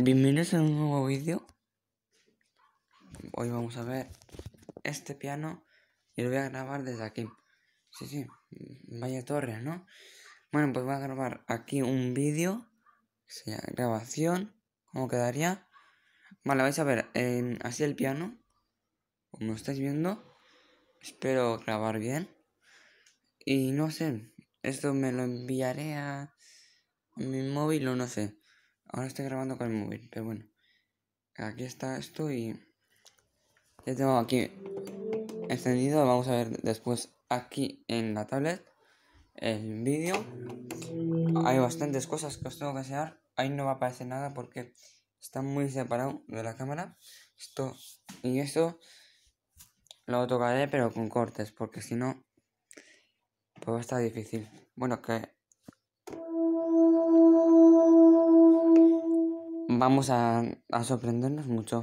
Bienvenidos a un nuevo vídeo. Hoy vamos a ver este piano y lo voy a grabar desde aquí. Sí, sí, vaya torre, ¿no? Bueno, pues voy a grabar aquí un vídeo. Grabación, ¿cómo quedaría? Vale, vais a ver así el piano, como estáis viendo. Espero grabar bien. Y no sé, esto me lo enviaré a mi móvil o no sé. Ahora estoy grabando con el móvil, pero bueno. Aquí está esto y... Ya tengo aquí encendido Vamos a ver después aquí en la tablet el vídeo. Hay bastantes cosas que os tengo que enseñar. Ahí no va a aparecer nada porque está muy separado de la cámara. Esto y esto lo tocaré pero con cortes porque si no pues estar difícil. Bueno, que vamos a, sorprendernos mucho.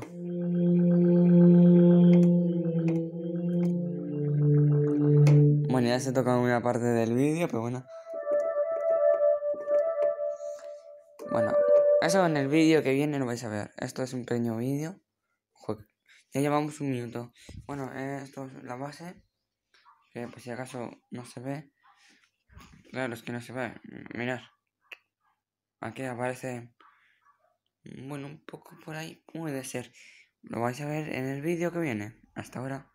Bueno, ya se toca una parte del vídeo, pero bueno. Bueno, eso en el vídeo que viene lo vais a ver. Esto es un pequeño vídeo. Ya llevamos un minuto. Bueno, esto es la base. Que por si acaso no se ve. Claro, es que no se ve. Mirad. Aquí aparece bueno, un poco por ahí puede ser. Lo vais a ver en el vídeo que viene. Hasta ahora.